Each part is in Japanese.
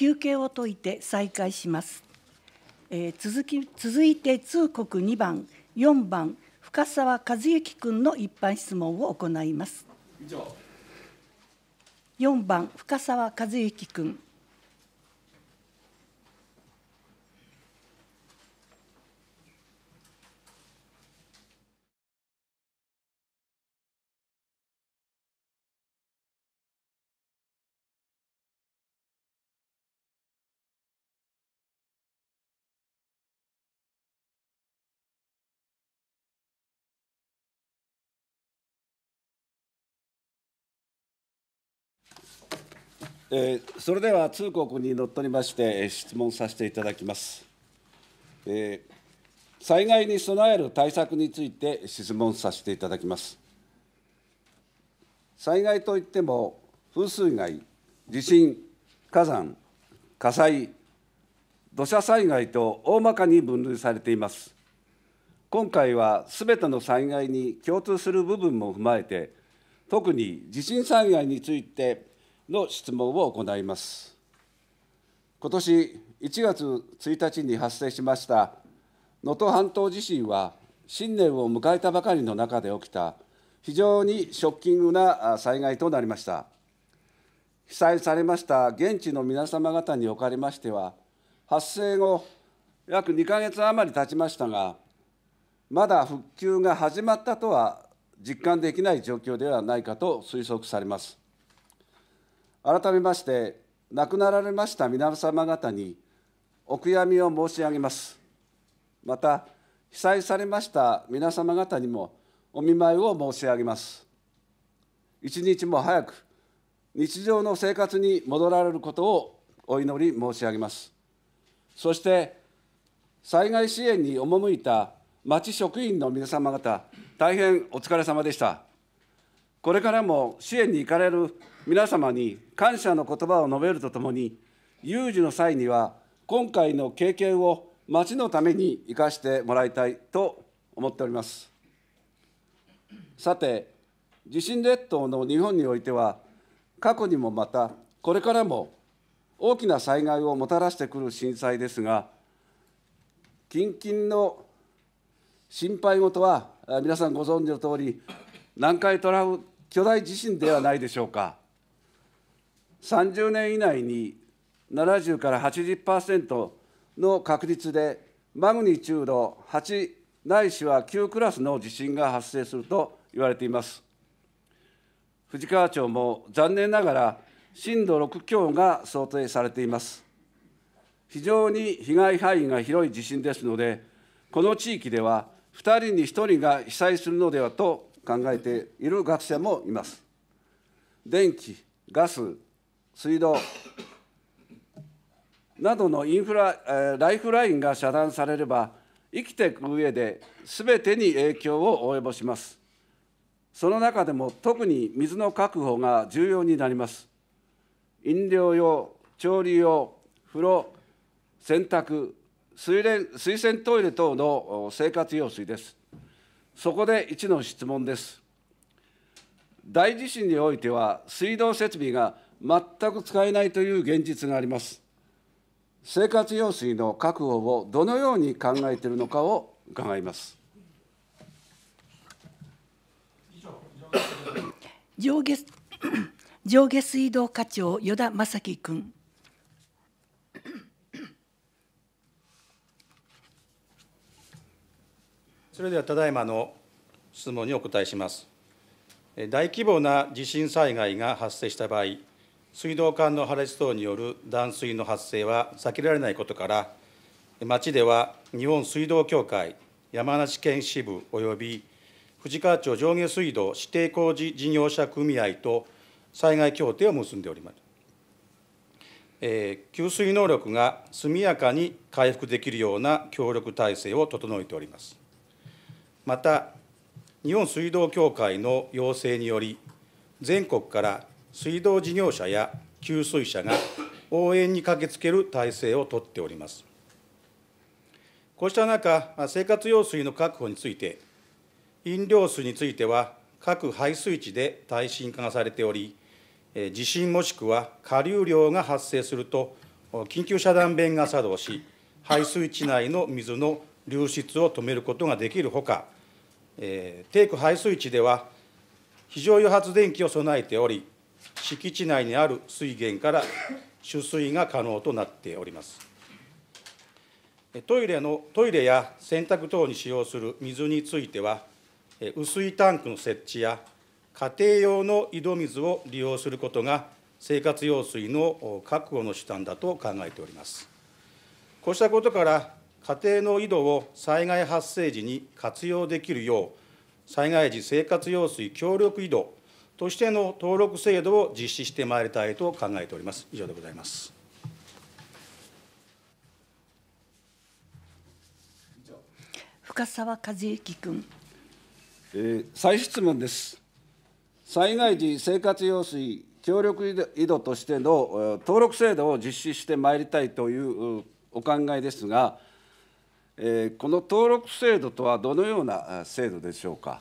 休憩を解いて再開します、えー、続き続いて通告2番4番深沢和之君の一般質問を行います以上4番深沢和之君えー、それでは通告にのっとりまして、質問させていただきます、えー、災害に備える対策について質問させていただきます。災害といっても、風水害、地震、火山、火災、土砂災害と大まかに分類されています。今回はすべての災害に共通する部分も踏まえて、特に地震災害についての質問を行います。今年1月1日に発生しました能登半島地震は、新年を迎えたばかりの中で起きた、非常にショッキングな災害となりました。被災されました現地の皆様方におかれましては、発生後、約2ヶ月余り経ちましたが、まだ復旧が始まったとは実感できない状況ではないかと推測されます。改めまして亡くなられました皆様方にお悔やみを申し上げますまた被災されました皆様方にもお見舞いを申し上げます一日も早く日常の生活に戻られることをお祈り申し上げますそして災害支援に赴いた町職員の皆様方大変お疲れ様でしたこれからも支援に行かれる皆様に感謝の言葉を述べるとともに、有事の際には、今回の経験を町のために生かしてもらいたいと思っております。さて、地震列島の日本においては、過去にもまた、これからも大きな災害をもたらしてくる震災ですが、近々の心配事は、皆さんご存知のとおり、南海トラフ巨大地震ではないでしょうか。30年以内に70から80%の確率でマグニチュード8ないしは9クラスの地震が発生すると言われています。藤川町も残念ながら震度6強が想定されています。非常に被害範囲が広い地震ですので、この地域では2人に1人が被災するのではと考えている学生もいます。電気、ガス、水道などのインフラ、ライフラインが遮断されれば、生きていく上で、すべてに影響を及ぼします。その中でも特に水の確保が重要になります。飲料用、調理用、風呂、洗濯、水連水洗トイレ等の生活用水です。そこで1の質問です。大地震においては水道設備が全く使えないという現実があります。生活用水の確保をどのように考えているのかを伺います。上下 上下水道課長与田正樹君。それではただいまの質問にお答えします。大規模な地震災害が発生した場合、水道管の破裂等による断水の発生は避けられないことから町では日本水道協会山梨県支部及び藤川町上下水道指定工事事業者組合と災害協定を結んでおります、えー、給水能力が速やかに回復できるような協力体制を整えておりますまた日本水道協会の要請により全国から水道事業者や給水車が応援に駆けつける体制をとっております。こうした中、生活用水の確保について、飲料水については、各排水地で耐震化がされており、地震もしくは下流量が発生すると、緊急遮断弁が作動し、排水地内の水の流出を止めることができるほか、低区排水地では、非常用発電機を備えており、敷地内にある水源から取水が可能となっております。トイレのトイレや洗濯等に使用する水については、薄いタンクの設置や家庭用の井戸水を利用することが生活用水の確保の手段だと考えております。こうしたことから、家庭の井戸を災害発生時に活用できるよう、災害時生活用水協力井戸としての登録制度を実施してまいりたいと考えております。以上でございます。深沢和之君、えー、再質問です。災害時生活用水協力井戸としての登録制度を実施してまいりたいというお考えですが、えー、この登録制度とはどのような制度でしょうか。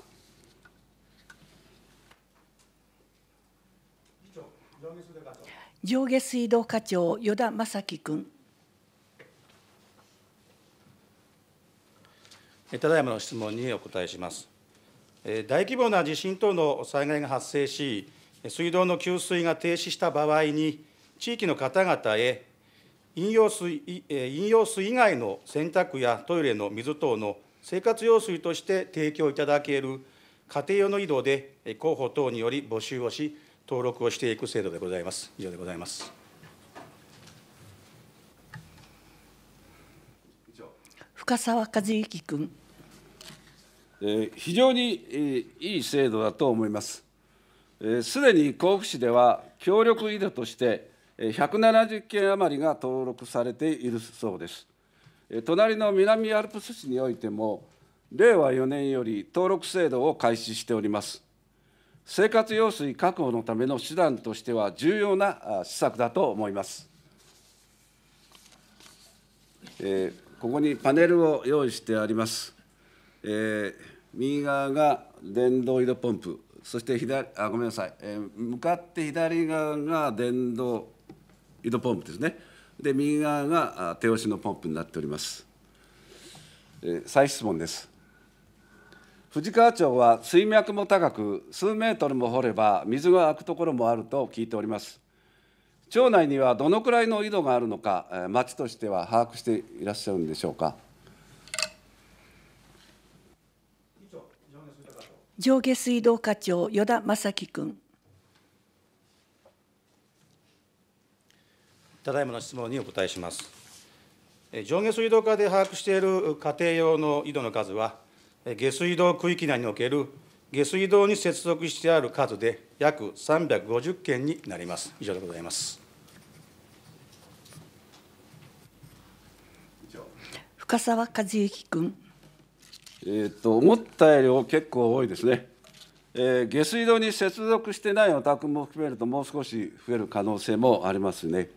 上下水道課長与田正樹君ただいまの質問にお答えします大規模な地震等の災害が発生し水道の給水が停止した場合に地域の方々へ飲用水飲用水以外の洗濯やトイレの水等の生活用水として提供いただける家庭用の井戸で広報等により募集をし登録をしていく制度でございます。以上でございます。深沢和之君。えー、非常に、えー、いい制度だと思います。す、で、に甲府市では協力医療としてえ170件余りが登録されているそうです。え隣の南アルプス市においても令和4年より登録制度を開始しております。生活用水確保のための手段としては重要な施策だと思います。えー、ここにパネルを用意してあります。えー、右側が電動井戸ポンプ、そして左あごめんなさい、えー、向かって左側が電動井戸ポンプですね。で右側が手押しのポンプになっております。え再質問です。藤川町は水脈も高く数メートルも掘れば水が湧くところもあると聞いております町内にはどのくらいの井戸があるのか町としては把握していらっしゃるんでしょうか上下水道課長与田正樹君ただいまの質問にお答えします上下水道課で把握している家庭用の井戸の数は下水道区域内における下水道に接続してある数で約350件になります。以上でございます。深沢和之君。えー、っと思ったよりも結構多いですね。えー、下水道に接続してないお宅も含めるともう少し増える可能性もありますね。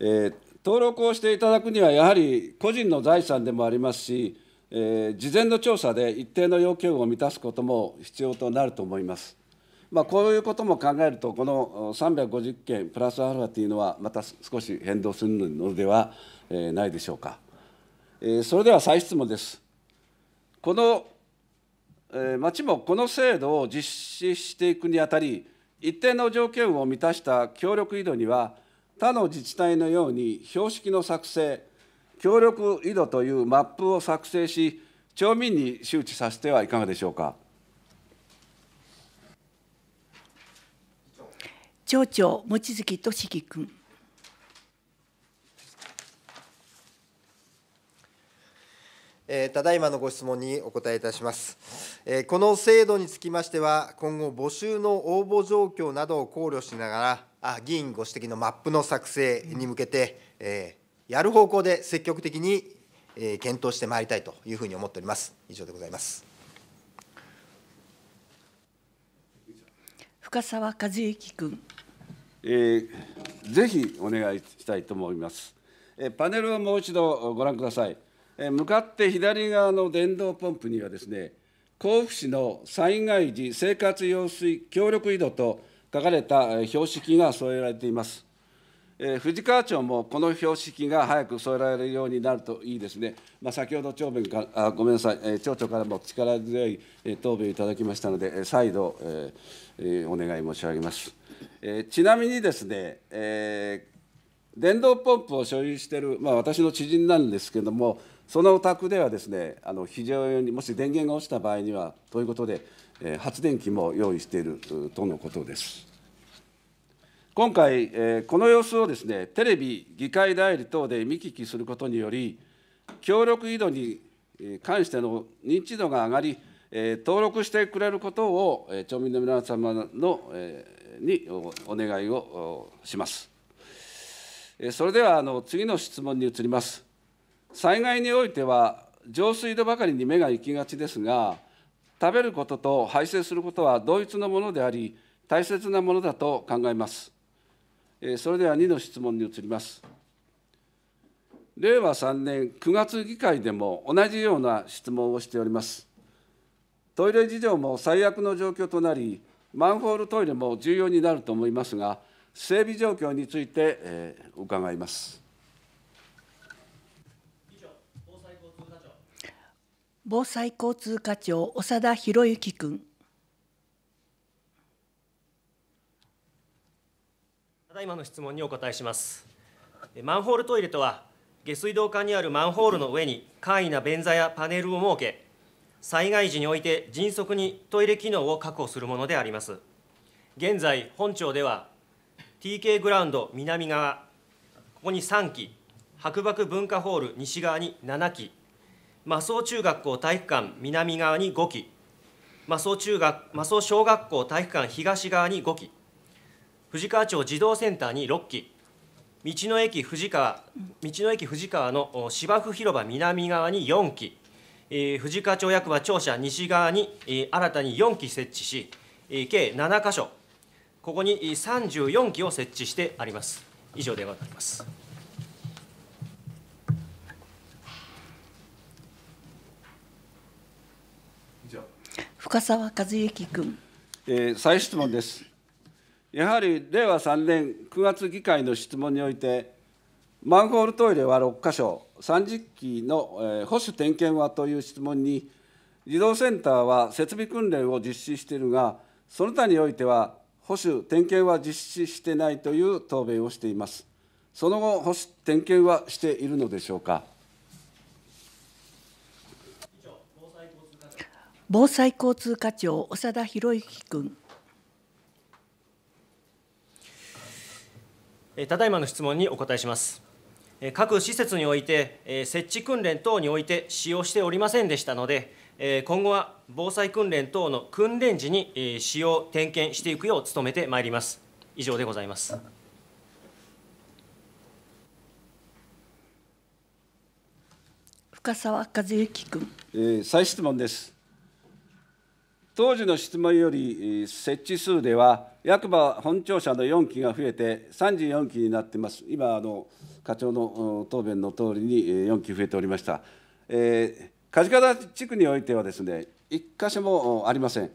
えー、登録をしていただくにはやはり個人の財産でもありますし。えー、事前の調査で一定の要求を満たすことも必要となると思います。まあ、こういうことも考えると、この350件プラスアルファというのは、また少し変動するのではないでしょうか。えー、それでは再質問です。この、えー、町もこの制度を実施していくにあたり、一定の条件を満たした協力移動には、他の自治体のように標識の作成、協力井戸というマップを作成し、町民に周知させてはいかがでしょうか。町長望月俊樹君。えー、ただいまのご質問にお答えいたします、えー、この制度につきましては今後募集の応募状況などを考慮しながらあ議員ご指摘のマップの作成に向けて、えーやる方向で積極的に検討してまいりたいというふうに思っております。以上でございます深沢和之君、えー、ぜひお願いしたいと思います。えパネルをもう一度ご覧ください。え向かって左側の電動ポンプにはですね、甲府市の災害時生活用水協力井戸と書かれた標識が添えられています。えー、藤川町もこの標識が早く添えられるようになるといいですね、まあ、先ほど長弁かあごめんなさい、えー、町長からも力強い、えー、答弁いただきましたので、再度、えーえー、お願い申し上げます。えー、ちなみにですね、えー、電動ポンプを所有している、まあ、私の知人なんですけれども、そのお宅ではですね、あの非常にもし電源が落ちた場合には、ということで、えー、発電機も用意しているとのことです。今回、えー、この様子をですね、テレビ、議会代理等で見聞きすることにより、協力井戸に関しての認知度が上がり、えー、登録してくれることを、えー、町民の皆様の、えー、にお願いをします。えそれではあの次の質問に移ります。災害においては、上水道ばかりに目が行きがちですが、食べることと排泄することは同一のものであり、大切なものだと考えます。それでは2の質問に移ります。令和3年9月議会でも同じような質問をしております。トイレ事情も最悪の状況となり、マンホールトイレも重要になると思いますが、整備状況について、えー、伺います。防災交通課長長田長長君長長長長長長長ただの質問にお答えしますマンホールトイレとは下水道管にあるマンホールの上に簡易な便座やパネルを設け災害時において迅速にトイレ機能を確保するものであります現在本庁では TK グラウンド南側ここに3基白博文化ホール西側に7基麻生中学校体育館南側に5基麻生中学麻生小学校体育館東側に5基藤川町児童センターに6基道の駅藤川道の駅藤川の芝生広場南側に4基、藤川町役場庁舎西側に、新たに4基設置し、計7箇所ここに34基を設置してあります以上でございます深沢和之君、えー、再質問ですやはり令和3年9月議会の質問において、マンホールトイレは6か所、30基の保守点検はという質問に、児童センターは設備訓練を実施しているが、その他においては、保守点検は実施してないという答弁をしています。その後、保守点検はしているのでしょうか。防災交通課長長長長長長長長ただいまの質問にお答えします各施設において設置訓練等において使用しておりませんでしたので今後は防災訓練等の訓練時に使用点検していくよう努めてまいります以上でございます深沢和幸君、えー、再質問です当時の質問より設置数では、役場本庁舎の4基が増えて、34基になってます、今あの、課長の答弁のとおりに4基増えておりました。えー、梶方地区においてはですね、1箇所もありません。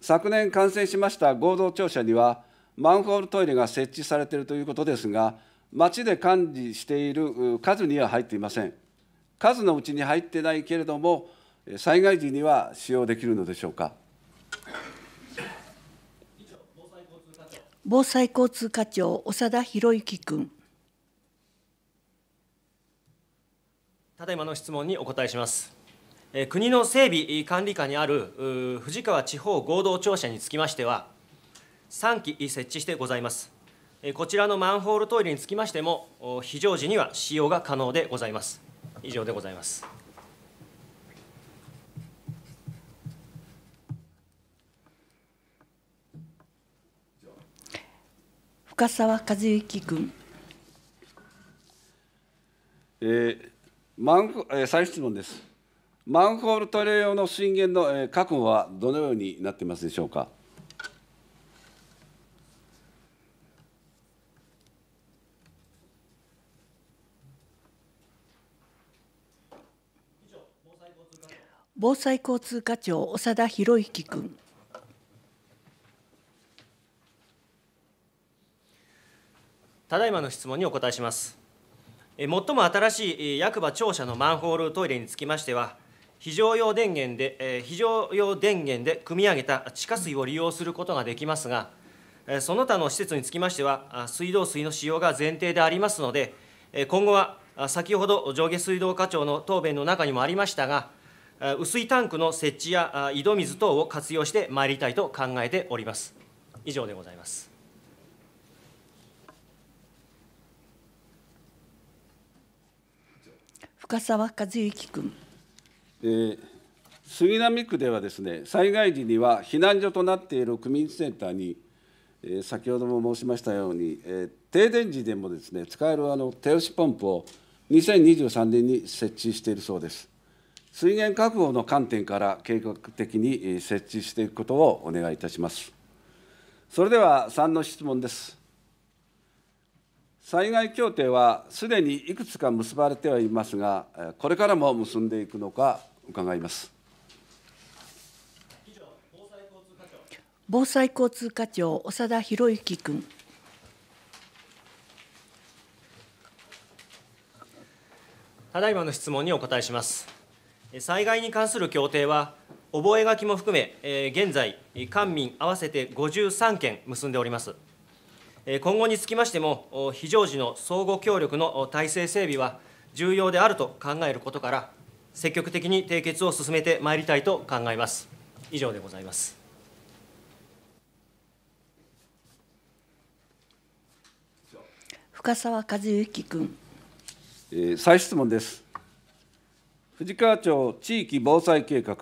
昨年完成しました合同庁舎には、マンホールトイレが設置されているということですが、町で管理している数には入っていません。数のうちに入ってないけれども、災害時には使用できるのでしょうか。防災交通課長、長田博之君。ただいまの質問にお答えします。国の整備管理下にある藤川地方合同庁舎につきましては、3基設置してございます。こちらのマンホールトイレにつきましても、非常時には使用が可能でございます。以上でございます。深沢和之君。えー、マンえー、再質問です。マンホールトレー用の水源の、えー、確保はどのようになっていますでしょうか。防災交通課長長田博之君。ただいまの質問にお答えします最も新しい役場庁舎のマンホールトイレにつきましては非常用電源で非常用電源で組み上げた地下水を利用することができますがその他の施設につきましては水道水の使用が前提でありますので今後は先ほど上下水道課長の答弁の中にもありましたが雨水タンクの設置や井戸水等を活用してまいりたいと考えております以上でございます深沢和之君。えー、杉並区ではですね災害時には避難所となっている区民センターに、えー、先ほども申しましたように、えー、停電時でもですね使えるあの手押しポンプを2023年に設置しているそうです。水源確保の観点から計画的に設置していくことをお願いいたします。それでは3の質問です。災害協定はすでにいくつか結ばれてはいますが、これからも結んでいくのか伺います。防災交通課長、長田博之君。ただいまの質問にお答えします。災害に関する協定は、覚書も含め、現在、官民合わせて53件結んでおります。今後につきましても、非常時の相互協力の体制整備は重要であると考えることから、積極的に締結を進めてまいりたいと考えます。以上でございます。深沢和之君。え再質問です。藤川町地域防災計画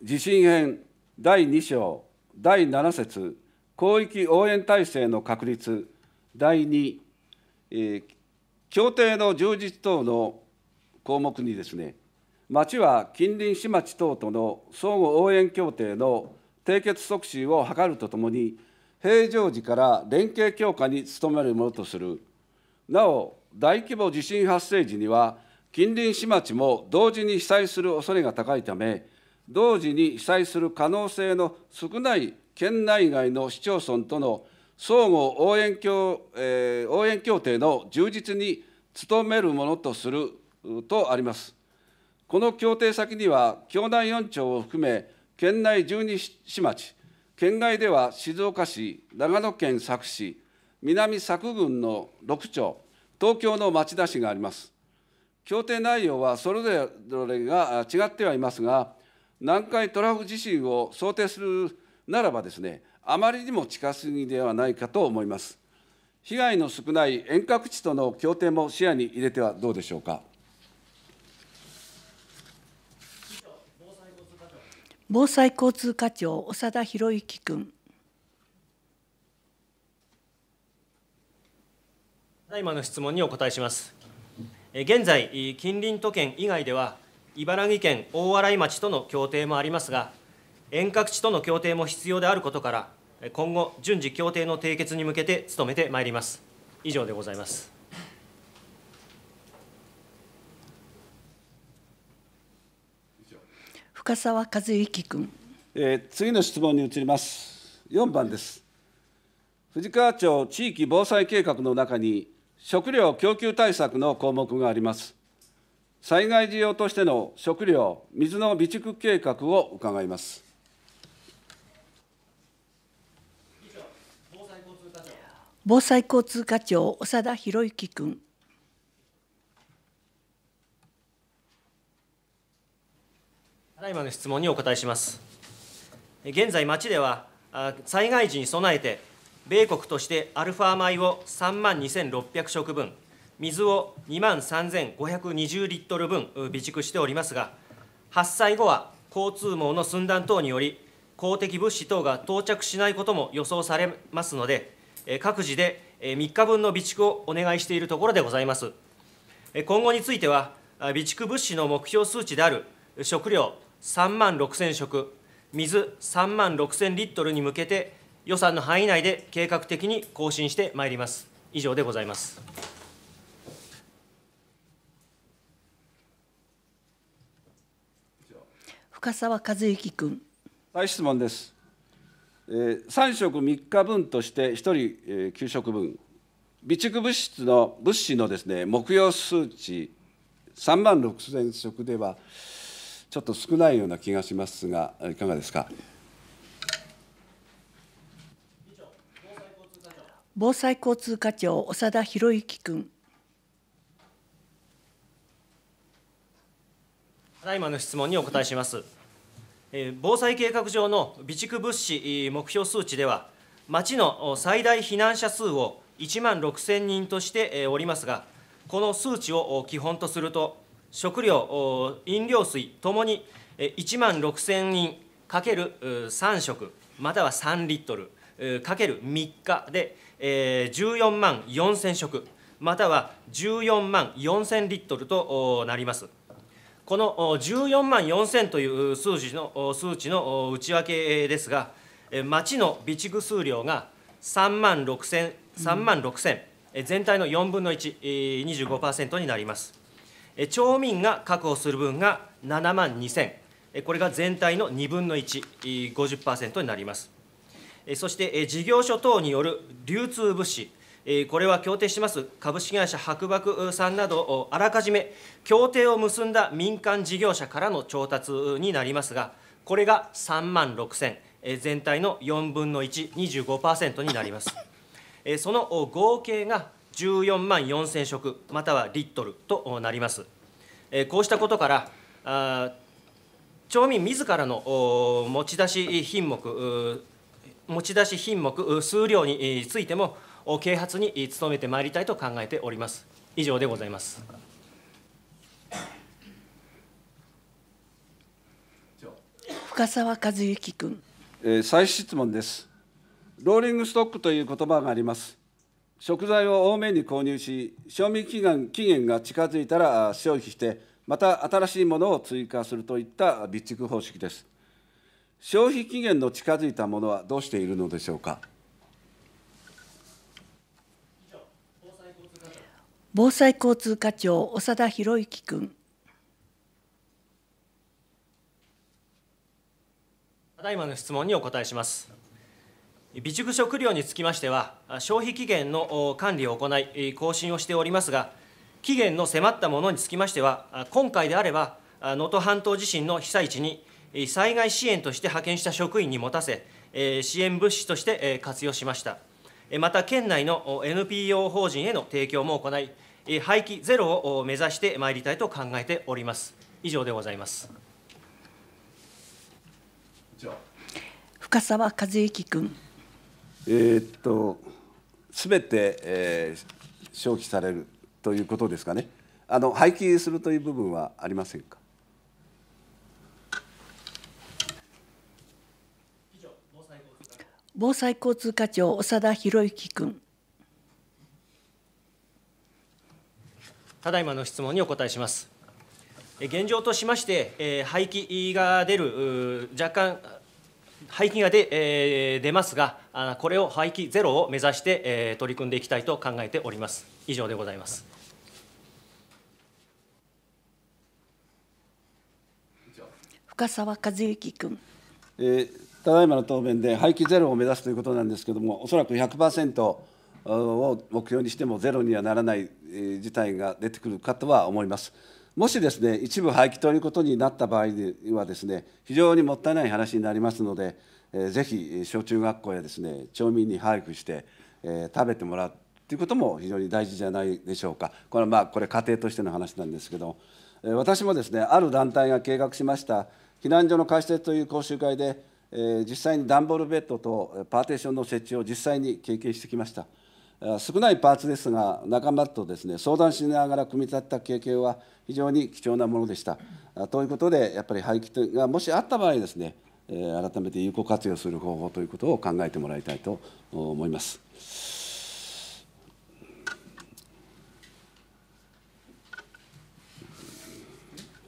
地震編第2章第7節広域応援体制の確立、第2、え協定の充実等の項目にですね、町は近隣市町等との相互応援協定の締結促進を図るとともに、平常時から連携強化に努めるものとする、なお、大規模地震発生時には、近隣市町も同時に被災する恐れが高いため、同時に被災する可能性の少ない県内外の市町村との相互応援協,、えー、応援協定の充実に努めるものとするとあります。この協定先には、京南4町を含め、県内12市町、県外では静岡市、長野県佐久市、南佐久郡の6町、東京の町田市があります。協定内容はそれぞれが違ってはいますが、南海トラフ地震を想定するならばですね、あまりにも近すぎではないかと思います。被害の少ない遠隔地との協定も視野に入れてはどうでしょうか。防災交通課長、長田博之君。今の質問にお答えします。現在、近隣都県以外では、茨城県大洗町との協定もありますが、遠隔地との協定も必要であることから今後順次協定の締結に向けて努めてまいります以上でございます深沢和之君、えー、次の質問に移ります4番です藤川町地域防災計画の中に食料供給対策の項目があります災害事業としての食料水の備蓄計画を伺います防災交通課長長田博之君ただいまの質問にお答えします現在町では災害時に備えて米国としてアルファ米を3万2600食分水を2万3520リットル分備蓄しておりますが発災後は交通網の寸断等により公的物資等が到着しないことも予想されますので各自で3日分の備蓄をお願いしているところでございます。今後については、備蓄物資の目標数値である食料3万6千食、水3万6千リットルに向けて、予算の範囲内で計画的に更新してまいります。以上でございます。深沢和之君。はい、質問です。3食3日分として1人9食分備蓄物質の物資のですね目標数値3万6000食ではちょっと少ないような気がしますがいかがですか。防災交通課長長田博之君。ただいまの質問にお答えします。防災計画上の備蓄物資目標数値では、町の最大避難者数を1万6000人としておりますが、この数値を基本とすると、食料、飲料水ともに1万6000人かける3食、または3リットルかける3日で14万4000食、または14万4000リットルとなります。この14万4000という数字の数値の内訳ですが、町の備蓄数量が3万6000、3万6000、うん、全体の4分の1、25%になります。町民が確保する分が7万2000、これが全体の2分の1、50%になります。そして事業所等による流通物資、これは協定します株式会社博博さんなど、あらかじめ協定を結んだ民間事業者からの調達になりますが、これが3万6000、全体の4分の1、25%になります。その合計が14万4000食、またはリットルとなります。こうしたことから、町民自らの持ち出し品目、持ち出し品目数量についても啓発に努めてまいりたいと考えております。以上でございます。深沢和之君、えー、再質問です。ローリングストックという言葉があります。食材を多めに購入し、賞味期限期限が近づいたら消費して、また新しいものを追加するといった備蓄方式です。消費期限の近づいたものはどうしているのでしょうか。防災交通課長長田博之君ただいまの質問にお答えします備蓄食料につきましては消費期限の管理を行い更新をしておりますが期限の迫ったものにつきましては今回であれば能登半島地震の被災地に災害支援として派遣した職員に持たせ支援物資として活用しました。また県内の NPO 法人への提供も行い、廃棄ゼロを目指してまいりたいと考えております。以上でございます。深沢和之君。えっと、すべて、えー、消費されるということですかね。あの廃棄するという部分はありませんか。防災交通課長長田博之君ただいまの質問にお答えします現状としまして、えー、排が出る若干廃棄が出,、え出ますがこれを廃棄ゼロを目指して、え取り組んでいきたいと考えております以上でございます深沢和之君、えーただいまの答弁で廃棄ゼロを目指すということなんですけれども、おそらく100%を目標にしてもゼロにはならない事態が出てくるかとは思います。もしですね、一部廃棄ということになった場合にはですね、非常にもったいない話になりますので、ぜひ小中学校やですね、町民に配布して、食べてもらうということも非常に大事じゃないでしょうか。これはまあ、これ家庭としての話なんですけど、私もですね、ある団体が計画しました避難所の開設という講習会で、えー、実際に段ボールベッドとパーテーションの設置を実際に経験してきました。少ないパーツですが、仲間とですね相談しながら組み立てた経験は非常に貴重なものでした。ということで、やっぱり廃棄がもしあった場合ですね、改めて有効活用する方法ということを考えてもらいたいと思います。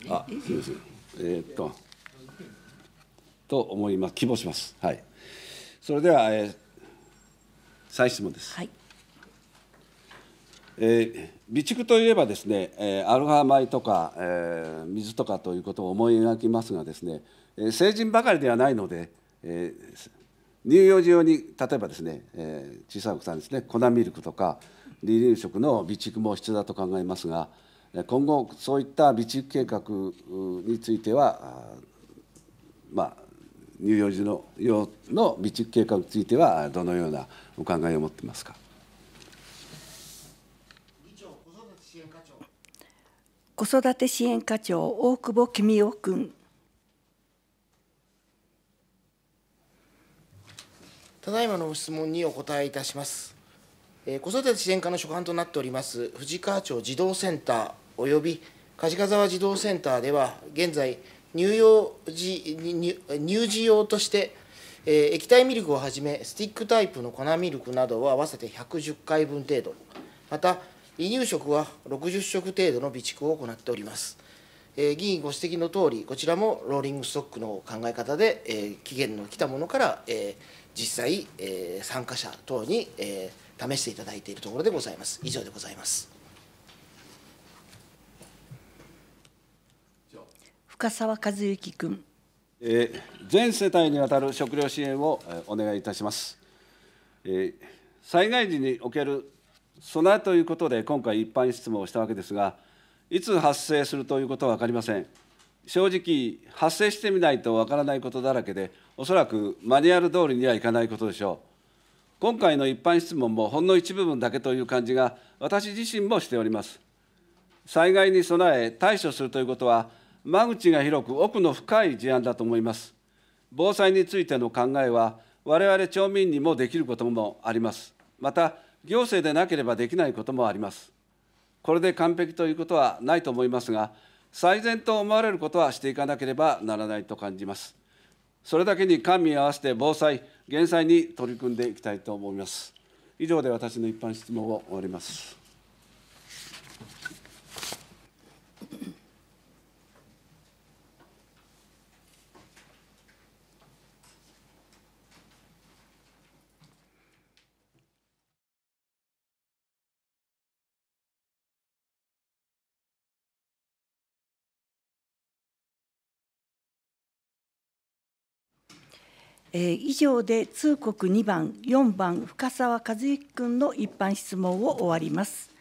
あ、すみません。えー、っと。と思います、希望します。はい、それでは、えー、再質問です。はいえー、備蓄といえばですね、えー、アルファ米とか、えー、水とかということを思い描きますがですね、えー、成人ばかりではないので、えー、乳幼児用に例えばですね、えー、小さいお子さんですね粉ミルクとか離乳食の備蓄も必要だと考えますが今後そういった備蓄計画についてはまあ乳幼児の用の備蓄計画についてはどのようなお考えを持ってますか。子育て支援課長大久保公夫君。ただいまのご質問にお答えいたします。えー、子育て支援課の所管となっております藤川町児童センターおよび梶川沢児童センターでは現在乳幼児乳児用として、えー、液体ミルクをはじめスティックタイプの粉ミルクなどを合わせて110回分程度また離乳食は60食程度の備蓄を行っております、えー、議員ご指摘のとおりこちらもローリングストックの考え方で、えー、期限の来たものから、えー、実際、えー、参加者等に、えー、試していただいているところでございます以上でございます深沢和幸君。えー、全世帯にわたる食料支援をお願いいたします。えー、災害時における備えということで、今回、一般質問をしたわけですが、いつ発生するということは分かりません。正直、発生してみないと分からないことだらけで、おそらくマニュアル通りにはいかないことでしょう。今回の一般質問もほんの一部分だけという感じが、私自身もしております。災害に備え、対処するということは、間口が広く奥の深い事案だと思います。防災についての考えは、我々町民にもできることもあります。また、行政でなければできないこともあります。これで完璧ということはないと思いますが、最善と思われることはしていかなければならないと感じます。それだけに官民合わせて防災、減災に取り組んでいきたいと思います。以上で私の一般質問を終わります。えー、以上で通告2番4番深沢和之君の一般質問を終わります。